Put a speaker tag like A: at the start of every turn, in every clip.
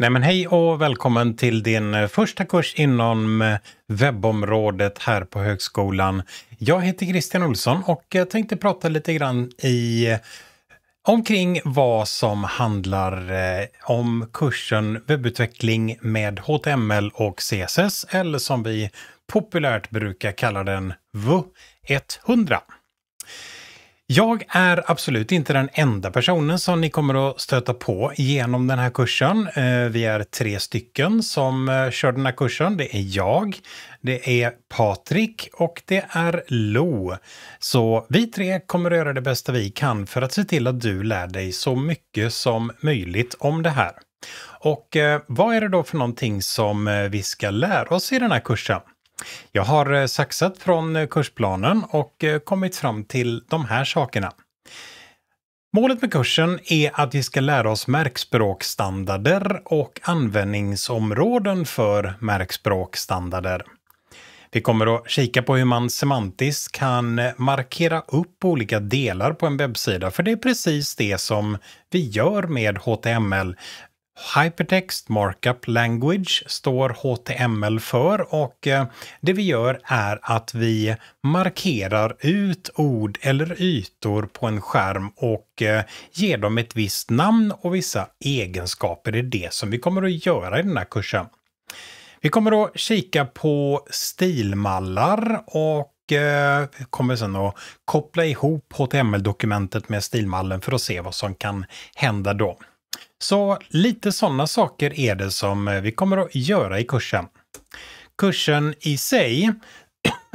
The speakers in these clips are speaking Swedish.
A: Nej men hej och välkommen till din eh, första kurs inom eh, webbområdet här på högskolan. Jag heter Christian Olsson och jag tänkte prata lite grann i eh, omkring vad som handlar om kursen webbutveckling med HTML och CSS eller som vi populärt brukar kalla den VU 100. Jag är absolut inte den enda personen som ni kommer att stöta på genom den här kursen. Eh, vi är tre stycken som eh, kör den här kursen. Det är jag, det är Patrik och det är Lo. Så vi tre kommer att göra det bästa vi kan för att se till att du lär dig så mycket som möjligt om det här. Och eh, vad är det då för någonting som vi ska lära oss i den här kursen? Jag har eh, saxat från eh, kursplanen och eh, kommit fram till de här sakerna. Målet med kursen är att vi ska lära oss märkspråkstandarder och användningsområden för märkspråkstandarder. Vi kommer att kika på hur man semantiskt kan markera upp olika delar på en webbsida, för det är precis det som vi gör med HTML. Hypertext Markup Language står HTML för och eh, det vi gör är att vi markerar ut ord eller ytor på en skärm och eh, ger dem ett visst namn och vissa egenskaper. Det är det som vi kommer att göra i den här kursen. Vi kommer att kika på stilmallar och eh, kommer sen att koppla ihop HTML-dokumentet med stilmallen för att se vad som kan hända då. Så lite sådana saker är det som eh, vi kommer att göra i kursen. Kursen i sig,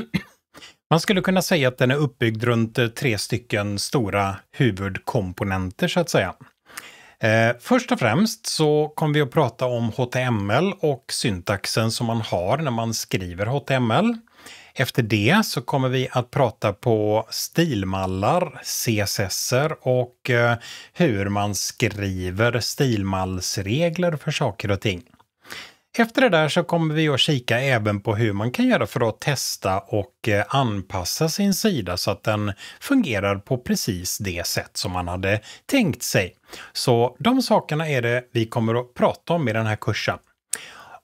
A: man skulle kunna säga att den är uppbyggd runt eh, tre stycken stora huvudkomponenter så att säga. Eh, först och främst så kommer vi att prata om HTML och syntaxen som man har när man skriver HTML. Efter det så kommer vi att prata på stilmallar, CSS och eh, hur man skriver stilmallsregler för saker och ting. Efter det där så kommer vi att kika även på hur man kan göra för att testa och eh, anpassa sin sida så att den fungerar på precis det sätt som man hade tänkt sig. Så de sakerna är det vi kommer att prata om i den här kursen.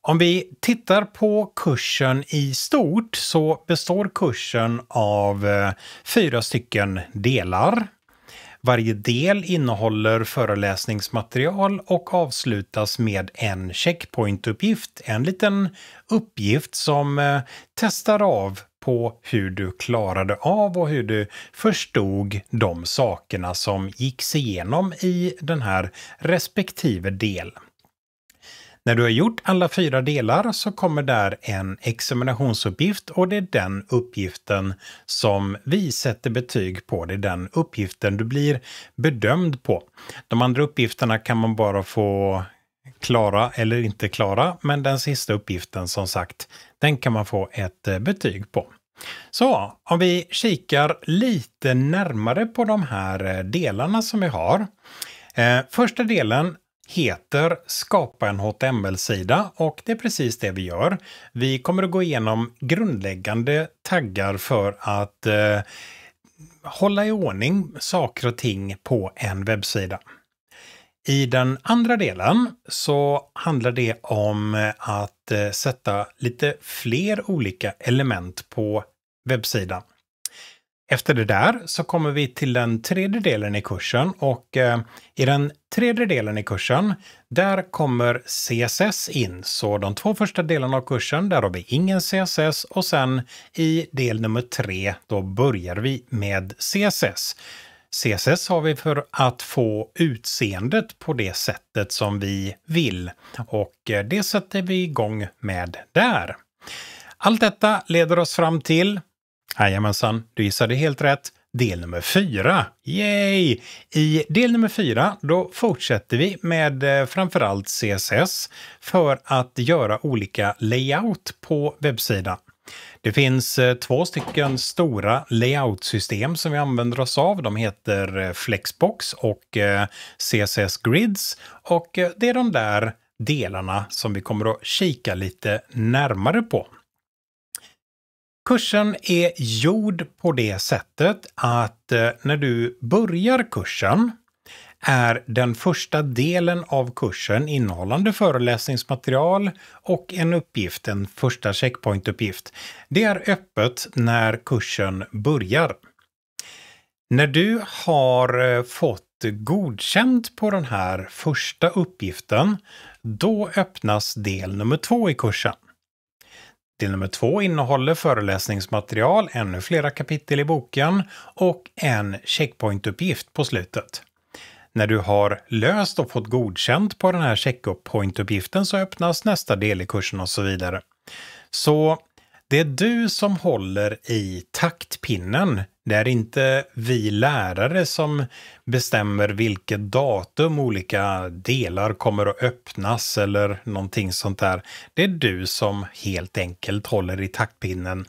A: Om vi tittar på kursen i stort så består kursen av eh, fyra stycken delar. Varje del innehåller föreläsningsmaterial och avslutas med en checkpointuppgift, en liten uppgift som eh, testar av på hur du klarade av och hur du förstod de sakerna som gicks igenom i den här respektive del. När du har gjort alla fyra delar så kommer där en examinationsuppgift och det är den uppgiften som vi sätter betyg på. Det är den uppgiften du blir bedömd på. De andra uppgifterna kan man bara få klara eller inte klara, men den sista uppgiften som sagt, den kan man få ett eh, betyg på. Så om vi kikar lite närmare på de här eh, delarna som vi har. Eh, första delen heter Skapa en HTML-sida och det är precis det vi gör. Vi kommer att gå igenom grundläggande taggar för att eh, hålla i ordning saker och ting på en webbsida. I den andra delen så handlar det om eh, att eh, sätta lite fler olika element på webbsidan. Efter det där så kommer vi till den tredje delen i kursen och eh, i den tredje delen i kursen, där kommer CSS in. Så de två första delarna av kursen, där har vi ingen CSS och sen i del nummer tre, då börjar vi med CSS. CSS har vi för att få utseendet på det sättet som vi vill och eh, det sätter vi igång med där. Allt detta leder oss fram till Jajamensan, du gissade helt rätt. Del nummer fyra. Yay! I del nummer fyra då fortsätter vi med eh, framförallt CSS för att göra olika layout på webbsidan. Det finns eh, två stycken stora layoutsystem som vi använder oss av. De heter eh, Flexbox och CSS Grids och det är de där delarna som vi kommer att kika lite närmare på. Kursen är gjord på det sättet att eh, när du börjar kursen är den första delen av kursen innehållande föreläsningsmaterial och en uppgift, en första checkpointuppgift. Det är öppet när kursen börjar. När du har eh, fått godkänt på den här första uppgiften, då öppnas del nummer två i kursen. Kapitel nummer två innehåller föreläsningsmaterial, ännu flera kapitel i boken och en checkpointuppgift på slutet. När du har löst och fått godkänt på den här checkpointuppgiften så öppnas nästa del i kursen och så vidare. Så det är du som håller i taktpinnen det är inte vi lärare som bestämmer vilket datum olika delar kommer att öppnas eller någonting sånt där. Det är du som helt enkelt håller i taktpinnen.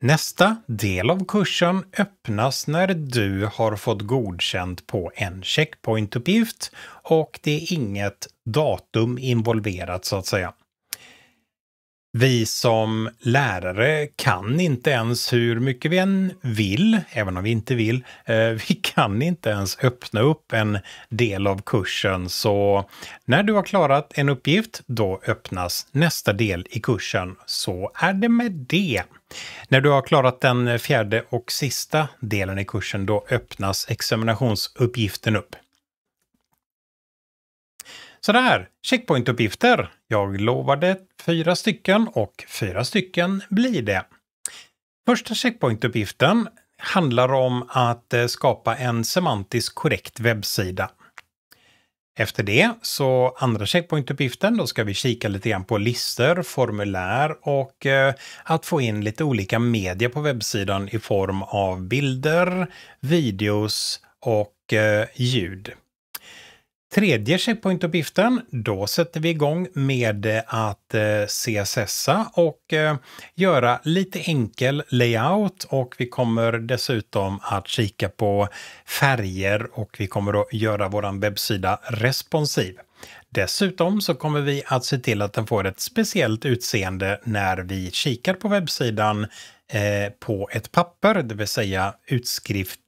A: Nästa del av kursen öppnas när du har fått godkänt på en checkpointuppgift och det är inget datum involverat så att säga. Vi som lärare kan inte ens, hur mycket vi än vill, även om vi inte vill, eh, vi kan inte ens öppna upp en del av kursen. Så när du har klarat en uppgift, då öppnas nästa del i kursen. Så är det med det. När du har klarat den fjärde och sista delen i kursen, då öppnas examinationsuppgiften upp. Sådär, checkpointuppgifter. Jag lovade fyra stycken och fyra stycken blir det. Första checkpointuppgiften handlar om att eh, skapa en semantiskt korrekt webbsida. Efter det så andra checkpointuppgiften, då ska vi kika lite grann på listor, formulär och eh, att få in lite olika media på webbsidan i form av bilder, videos och eh, ljud tredje checkpoint-uppgiften, då sätter vi igång med eh, att eh, CSSa och eh, göra lite enkel layout och vi kommer dessutom att kika på färger och vi kommer att göra vår webbsida responsiv. Dessutom så kommer vi att se till att den får ett speciellt utseende när vi kikar på webbsidan på ett papper, det vill säga utskrift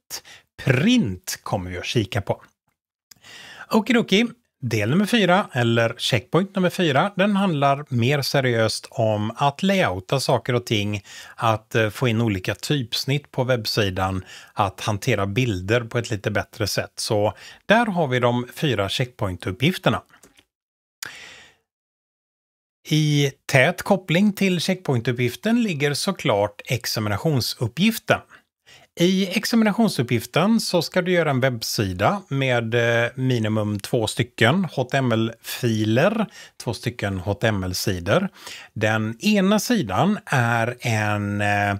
A: print kommer vi att kika på. Okidoki. Del nummer fyra, eller checkpoint nummer fyra, den handlar mer seriöst om att layouta saker och ting, att eh, få in olika typsnitt på webbsidan, att hantera bilder på ett lite bättre sätt. Så där har vi de fyra checkpoint-uppgifterna. I tät koppling till checkpoint-uppgiften ligger såklart examinationsuppgiften. I examinationsuppgiften så ska du göra en webbsida med eh, minimum två stycken HTML-filer, två stycken HTML-sidor. Den ena sidan är en eh,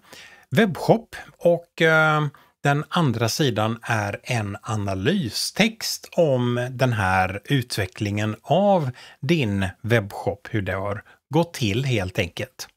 A: webbshop och eh, den andra sidan är en analystext om den här utvecklingen av din webbshop, hur det har gått till helt enkelt.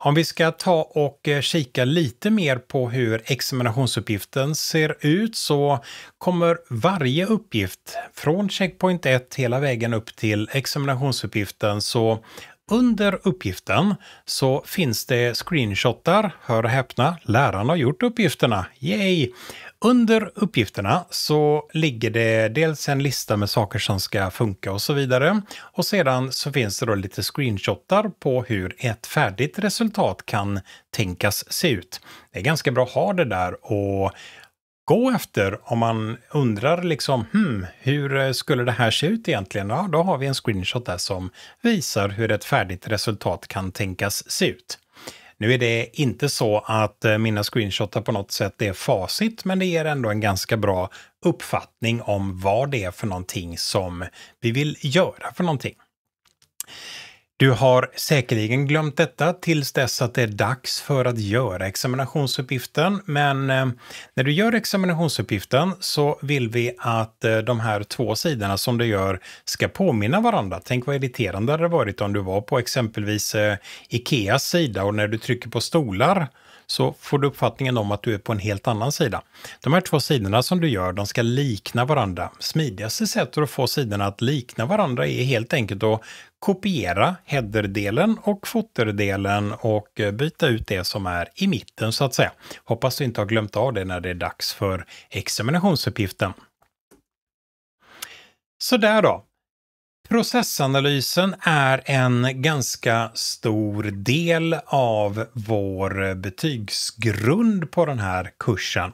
A: Om vi ska ta och eh, kika lite mer på hur examinationsuppgiften ser ut så kommer varje uppgift från checkpoint 1 hela vägen upp till examinationsuppgiften så under uppgiften så finns det screenshotar, hör och häpna, läraren har gjort uppgifterna, yay! Under uppgifterna så ligger det dels en lista med saker som ska funka och så vidare. Och sedan så finns det då lite screenshotar på hur ett färdigt resultat kan tänkas se ut. Det är ganska bra att ha det där och gå efter om man undrar liksom hmm, hur skulle det här se ut egentligen? Ja, då har vi en screenshot där som visar hur ett färdigt resultat kan tänkas se ut. Nu är det inte så att eh, mina screenshotar på något sätt är facit, men det ger ändå en ganska bra uppfattning om vad det är för någonting som vi vill göra för någonting. Du har säkerligen glömt detta tills dess att det är dags för att göra examinationsuppgiften, men eh, när du gör examinationsuppgiften så vill vi att eh, de här två sidorna som du gör ska påminna varandra. Tänk vad irriterande det hade varit om du var på exempelvis eh, Ikeas sida och när du trycker på stolar så får du uppfattningen om att du är på en helt annan sida. De här två sidorna som du gör, de ska likna varandra. Smidigaste sättet att få sidorna att likna varandra är helt enkelt att kopiera headerdelen och foterdelen och eh, byta ut det som är i mitten så att säga. Hoppas du inte har glömt av det när det är dags för examinationsuppgiften. Sådär då. Processanalysen är en ganska stor del av vår betygsgrund på den här kursen.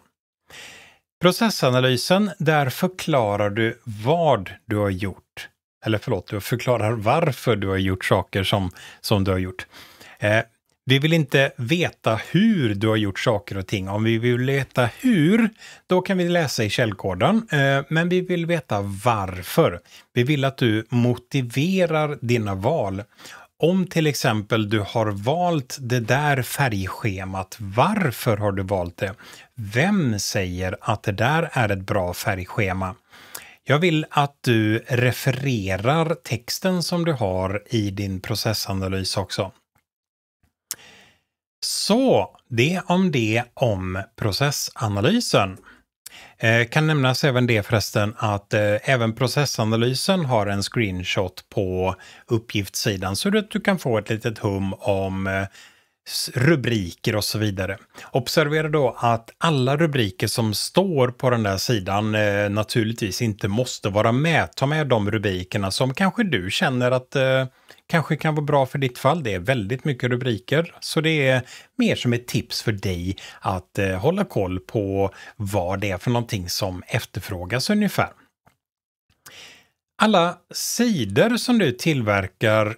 A: Processanalysen, där förklarar du vad du har gjort eller förlåt, du förklarar varför du har gjort saker som, som du har gjort. Eh, vi vill inte veta hur du har gjort saker och ting. Om vi vill veta hur, då kan vi läsa i källkoden. Eh, men vi vill veta varför. Vi vill att du motiverar dina val. Om till exempel du har valt det där färgschemat, varför har du valt det? Vem säger att det där är ett bra färgschema? Jag vill att du refererar texten som du har i din processanalys också. Så, det om det om processanalysen. Eh, kan nämnas även det förresten att eh, även processanalysen har en screenshot på uppgiftssidan så att du kan få ett litet hum om eh, rubriker och så vidare. Observera då att alla rubriker som står på den där sidan eh, naturligtvis inte måste vara med. Ta med de rubrikerna som kanske du känner att eh, kanske kan vara bra för ditt fall. Det är väldigt mycket rubriker, så det är mer som ett tips för dig att eh, hålla koll på vad det är för någonting som efterfrågas ungefär. Alla sidor som du tillverkar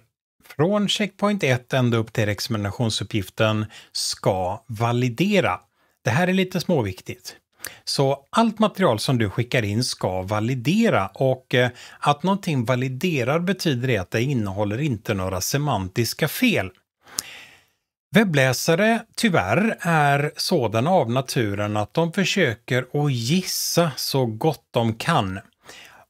A: från checkpoint 1 ända upp till examinationsuppgiften ska validera. Det här är lite småviktigt. Så allt material som du skickar in ska validera och eh, att någonting validerar betyder att det innehåller inte några semantiska fel. Webbläsare, tyvärr, är sådana av naturen att de försöker att gissa så gott de kan.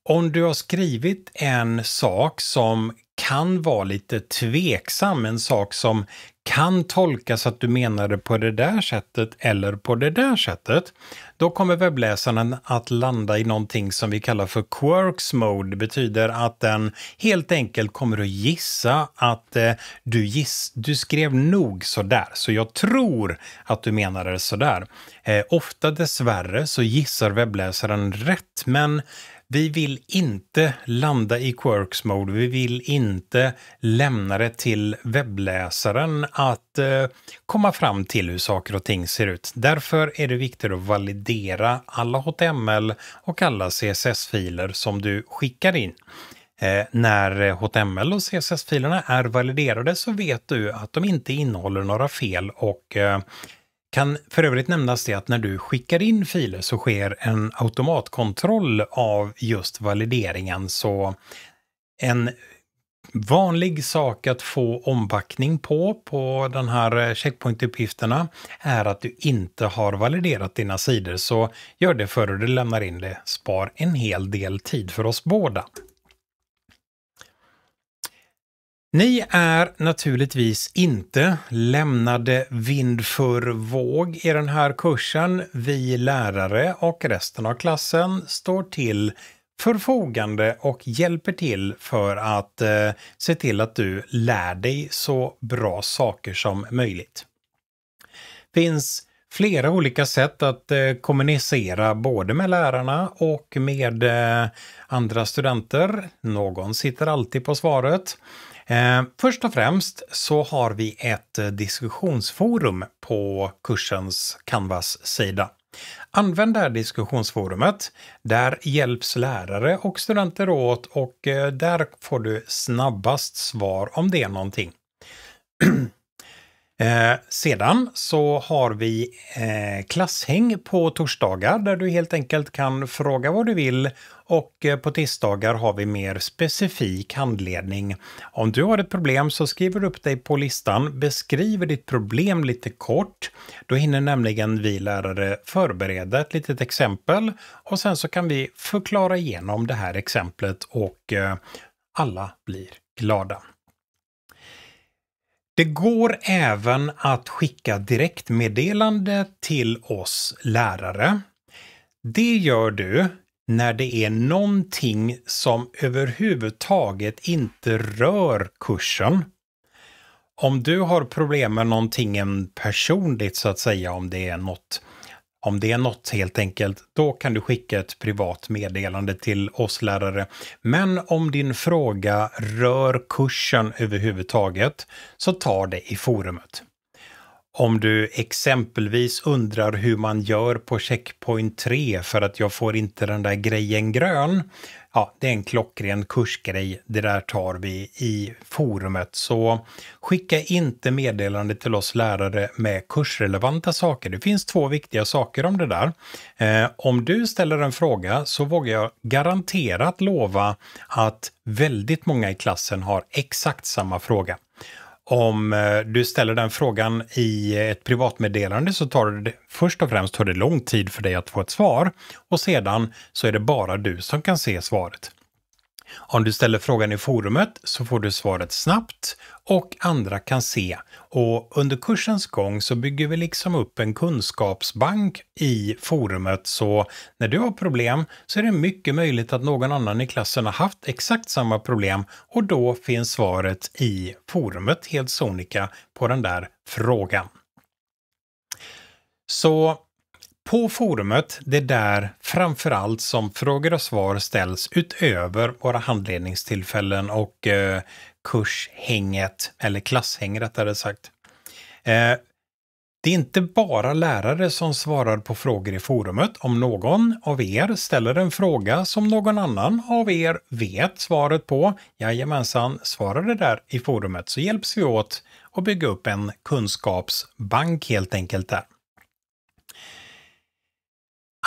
A: Om du har skrivit en sak som kan vara lite tveksam, en sak som kan tolkas att du menar det på det där sättet eller på det där sättet, då kommer webbläsaren att landa i någonting som vi kallar för quirks mode. Det betyder att den helt enkelt kommer att gissa att eh, du, giss, du skrev nog sådär, så jag tror att du menade det sådär. Eh, ofta dessvärre så gissar webbläsaren rätt, men vi vill inte landa i Quirks Mode. Vi vill inte lämna det till webbläsaren att eh, komma fram till hur saker och ting ser ut. Därför är det viktigt att validera alla HTML och alla CSS-filer som du skickar in. Eh, när HTML och CSS-filerna är validerade så vet du att de inte innehåller några fel och eh, kan för övrigt nämnas det att när du skickar in filer så sker en automatkontroll av just valideringen. Så en vanlig sak att få ombackning på, på den här eh, checkpointuppgifterna, är att du inte har validerat dina sidor. Så gör det före du lämnar in det. Spar en hel del tid för oss båda. Ni är naturligtvis inte lämnade vind för våg i den här kursen. Vi lärare och resten av klassen står till förfogande och hjälper till för att eh, se till att du lär dig så bra saker som möjligt. Det finns flera olika sätt att eh, kommunicera både med lärarna och med eh, andra studenter. Någon sitter alltid på svaret. Eh, först och främst så har vi ett eh, diskussionsforum på kursens Canvas-sida. Använd det här diskussionsforumet. Där hjälps lärare och studenter åt och eh, där får du snabbast svar om det är någonting. Eh, sedan så har vi eh, klasshäng på torsdagar där du helt enkelt kan fråga vad du vill och eh, på tisdagar har vi mer specifik handledning. Om du har ett problem så skriver du upp dig på listan, beskriver ditt problem lite kort. Då hinner nämligen vi lärare förbereda ett litet exempel och sen så kan vi förklara igenom det här exemplet och eh, alla blir glada. Det går även att skicka direktmeddelande till oss lärare. Det gör du när det är någonting som överhuvudtaget inte rör kursen. Om du har problem med någonting personligt så att säga, om det är något om det är något helt enkelt, då kan du skicka ett privat meddelande till oss lärare. Men om din fråga rör kursen överhuvudtaget så ta det i forumet. Om du exempelvis undrar hur man gör på checkpoint 3 för att jag får inte den där grejen grön, ja, det är en klockren kursgrej. Det där tar vi i forumet. Så skicka inte meddelande till oss lärare med kursrelevanta saker. Det finns två viktiga saker om det där. Eh, om du ställer en fråga så vågar jag garanterat lova att väldigt många i klassen har exakt samma fråga om eh, du ställer den frågan i ett privatmeddelande så tar det först och främst tar det lång tid för dig att få ett svar och sedan så är det bara du som kan se svaret. Om du ställer frågan i forumet så får du svaret snabbt och andra kan se. Och under kursens gång så bygger vi liksom upp en kunskapsbank i forumet så när du har problem så är det mycket möjligt att någon annan i klassen har haft exakt samma problem och då finns svaret i forumet helt sonika på den där frågan. Så på forumet, det är där framförallt som frågor och svar ställs utöver våra handledningstillfällen och eh, kurshänget, eller klasshäng rättare sagt. Eh, det är inte bara lärare som svarar på frågor i forumet. Om någon av er ställer en fråga som någon annan av er vet svaret på, jajamensan, svara det där i forumet så hjälps vi åt att bygga upp en kunskapsbank helt enkelt där.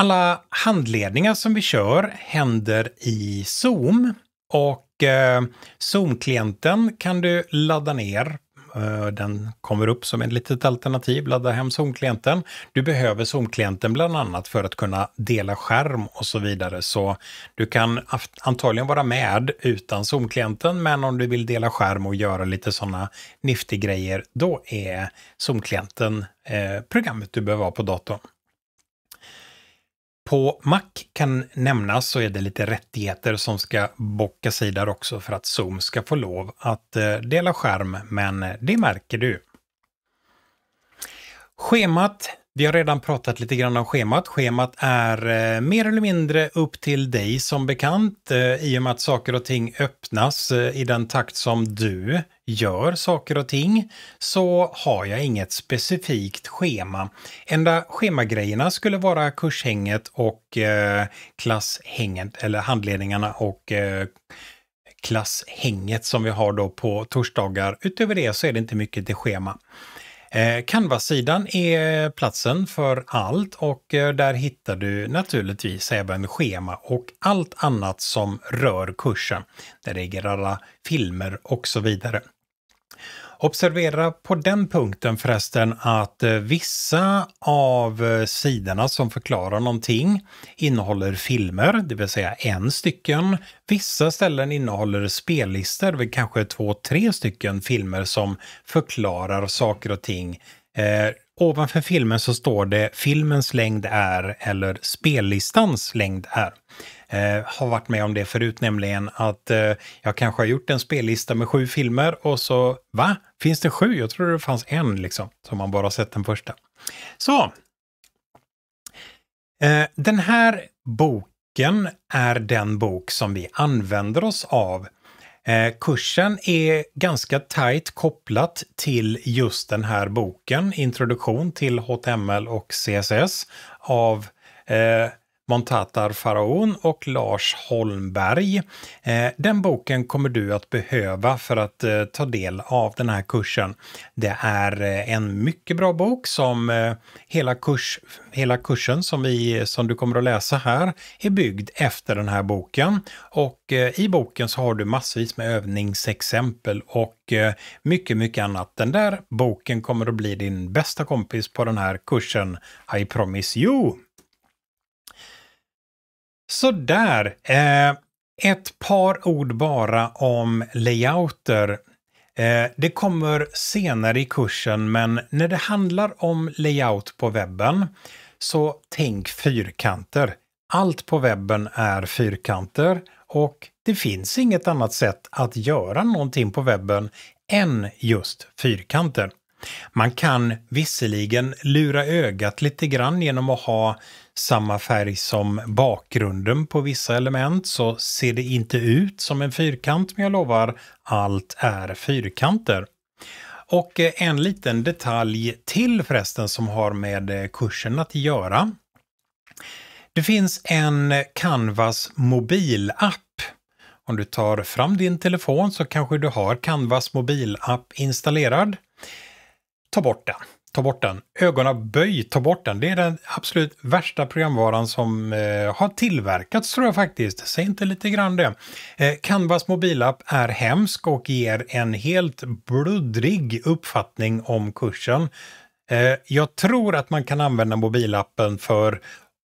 A: Alla handledningar som vi kör händer i Zoom och eh, Zoom-klienten kan du ladda ner eh, den kommer upp som ett litet alternativ, ladda hem Zoom-klienten. Du behöver Zoom-klienten bland annat för att kunna dela skärm och så vidare. Så du kan antagligen vara med utan Zoom-klienten, men om du vill dela skärm och göra lite sådana nifty grejer, då är Zoom-klienten eh, programmet du behöver ha på datorn. På Mac kan nämnas så är det lite rättigheter som ska bocka sig där också för att Zoom ska få lov att eh, dela skärm, men eh, det märker du. Schemat vi har redan pratat lite grann om schemat. Schemat är eh, mer eller mindre upp till dig som bekant eh, i och med att saker och ting öppnas eh, i den takt som du gör saker och ting så har jag inget specifikt schema. Enda schemagrejerna skulle vara kurshänget och eh, klasshänget eller handledningarna och eh, klasshänget som vi har då på torsdagar. Utöver det så är det inte mycket till schema. Eh, canvas sidan är platsen för allt och eh, där hittar du naturligtvis även schema och allt annat som rör kursen. Där ligger alla filmer och så vidare. Observera på den punkten förresten att eh, vissa av eh, sidorna som förklarar någonting innehåller filmer, det vill säga en stycken. Vissa ställen innehåller spellistor, med kanske två, tre stycken filmer som förklarar saker och ting. Eh, ovanför filmen så står det filmens längd är eller spellistans längd är. Eh, har varit med om det förut nämligen att eh, jag kanske har gjort en spellista med sju filmer och så va? Finns det sju? Jag trodde det fanns en liksom som man bara sett den första. Så. Eh, den här boken är den bok som vi använder oss av eh, kursen är ganska tajt kopplat till just den här boken, Introduktion till HTML och CSS av eh, Montatar Faraon och Lars Holmberg. Eh, den boken kommer du att behöva för att eh, ta del av den här kursen. Det är eh, en mycket bra bok som hela, kurs, hela kursen som, vi, som du kommer att läsa här är byggd efter den här boken. Och i boken så har du massvis med övningsexempel och mycket, mycket annat. Den där boken kommer att bli din bästa kompis på den här kursen I promise you! Sådär. Eh, ett par ord bara om layouter. Eh, det kommer senare i kursen, men när det handlar om layout på webben så tänk fyrkanter. Allt på webben är fyrkanter och det finns inget annat sätt att göra någonting på webben än just fyrkanter. Man kan visserligen lura ögat lite grann genom att ha samma färg som bakgrunden på vissa element så ser det inte ut som en fyrkant men jag lovar, allt är fyrkanter. Och eh, en liten detalj till förresten som har med eh, kursen att göra. Det finns en Canvas mobilapp. Om du tar fram din telefon så kanske du har Canvas mobilapp installerad. Ta bort den ta bort den. Ögonaböj, ta bort den. Det är den absolut värsta programvaran som eh, har tillverkats tror jag faktiskt. Säg inte lite grann det. Eh, Canvas mobilapp är hemsk och ger en helt bluddrig uppfattning om kursen. Eh, jag tror att man kan använda mobilappen för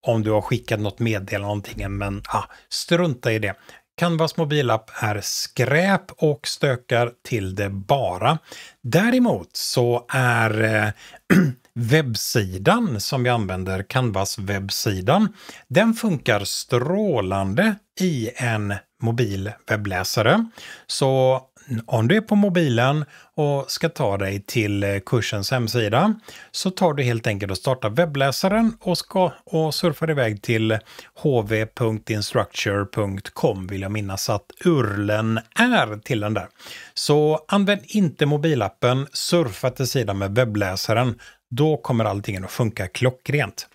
A: om du har skickat något meddelande någonting, men ah, strunta i det. Canvas mobilapp är skräp och stökar till det bara. Däremot så är eh, webbsidan som vi använder, Canvas-webbsidan, den funkar strålande i en mobil webbläsare. Så om du är på mobilen och ska ta dig till eh, kursens hemsida så tar du helt enkelt och startar webbläsaren och, ska, och surfar iväg till hv.instructure.com vill jag minnas att urlen är till den där. Så använd inte mobilappen, surfa till sidan med webbläsaren. Då kommer allting att funka klockrent.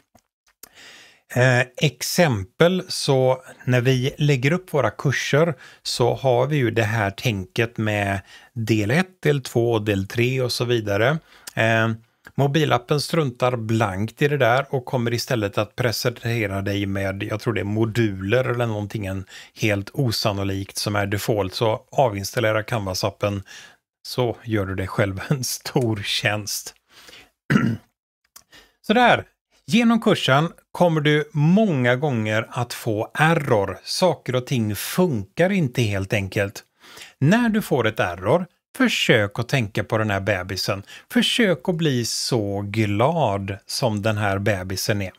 A: Eh, exempel så när vi lägger upp våra kurser så har vi ju det här tänket med del 1, del 2, del 3 och så vidare. Eh, mobilappen struntar blankt i det där och kommer istället att presentera dig med, jag tror det är moduler eller någonting helt osannolikt som är default. Så avinstallera Canvas-appen så gör du dig själv en stor tjänst. Sådär, Genom kursen kommer du många gånger att få error. Saker och ting funkar inte helt enkelt. När du får ett error, försök att tänka på den här bebisen. Försök att bli så glad som den här bebisen är.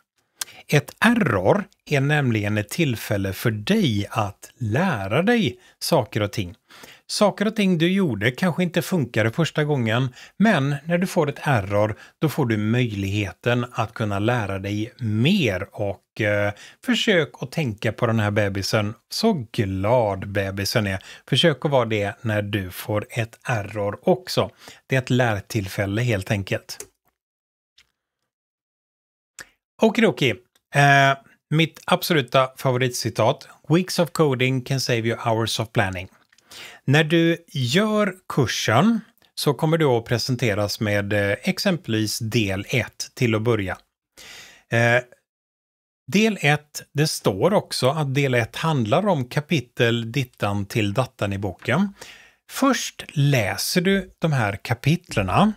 A: Ett error är nämligen ett tillfälle för dig att lära dig saker och ting. Saker och ting du gjorde kanske inte funkade första gången, men när du får ett error, då får du möjligheten att kunna lära dig mer och eh, försök att tänka på den här bebisen, så glad bebisen är. Försök att vara det när du får ett error också. Det är ett lärtillfälle helt enkelt. Okidoki. Eh, mitt absoluta favoritcitat. Weeks of coding can save you hours of planning. När du gör kursen så kommer du att presenteras med eh, exempelvis del 1 till att börja. Eh, del 1, det står också att del 1 handlar om kapitel dittan till dattan i boken. Först läser du de här kapitlerna.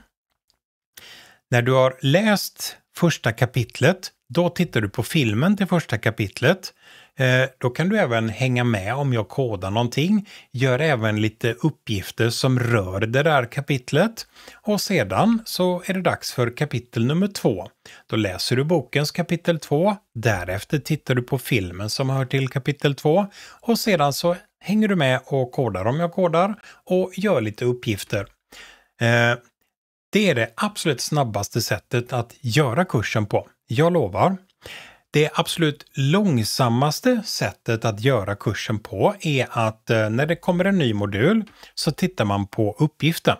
A: När du har läst första kapitlet då tittar du på filmen till första kapitlet. Eh, då kan du även hänga med om jag kodar någonting. Gör även lite uppgifter som rör det där kapitlet. Och sedan så är det dags för kapitel nummer två. Då läser du bokens kapitel två. Därefter tittar du på filmen som hör till kapitel två. Och sedan så hänger du med och kodar om jag kodar och gör lite uppgifter. Eh, det är det absolut snabbaste sättet att göra kursen på. Jag lovar. Det absolut långsammaste sättet att göra kursen på är att eh, när det kommer en ny modul så tittar man på uppgiften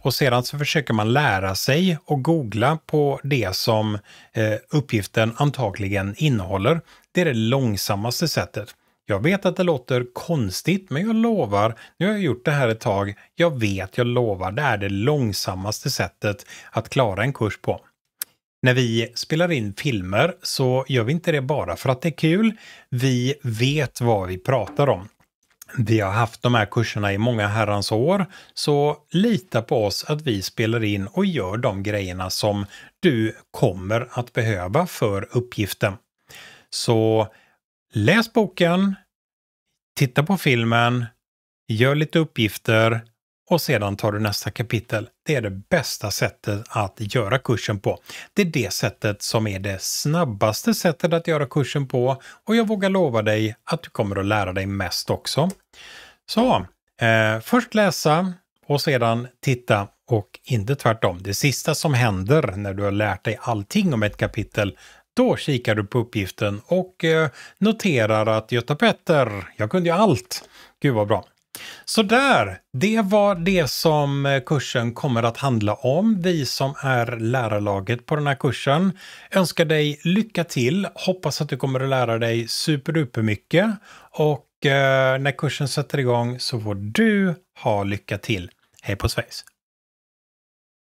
A: och sedan så försöker man lära sig och googla på det som eh, uppgiften antagligen innehåller. Det är det långsammaste sättet. Jag vet att det låter konstigt, men jag lovar, nu har jag gjort det här ett tag, jag vet, jag lovar, det är det långsammaste sättet att klara en kurs på. När vi spelar in filmer så gör vi inte det bara för att det är kul. Vi vet vad vi pratar om. Vi har haft de här kurserna i många herrans år, så lita på oss att vi spelar in och gör de grejerna som du kommer att behöva för uppgiften. Så läs boken, titta på filmen, gör lite uppgifter och sedan tar du nästa kapitel. Det är det bästa sättet att göra kursen på. Det är det sättet som är det snabbaste sättet att göra kursen på och jag vågar lova dig att du kommer att lära dig mest också. Så, eh, först läsa och sedan titta och inte tvärtom. Det sista som händer när du har lärt dig allting om ett kapitel då kikar du på uppgiften och eh, noterar att Göta Petter, jag kunde ju allt. Gud vad bra. Så där, det var det som eh, kursen kommer att handla om. Vi som är lärarlaget på den här kursen önskar dig lycka till. Hoppas att du kommer att lära dig superduper mycket och eh, när kursen sätter igång så får du ha lycka till. Hej på svejs!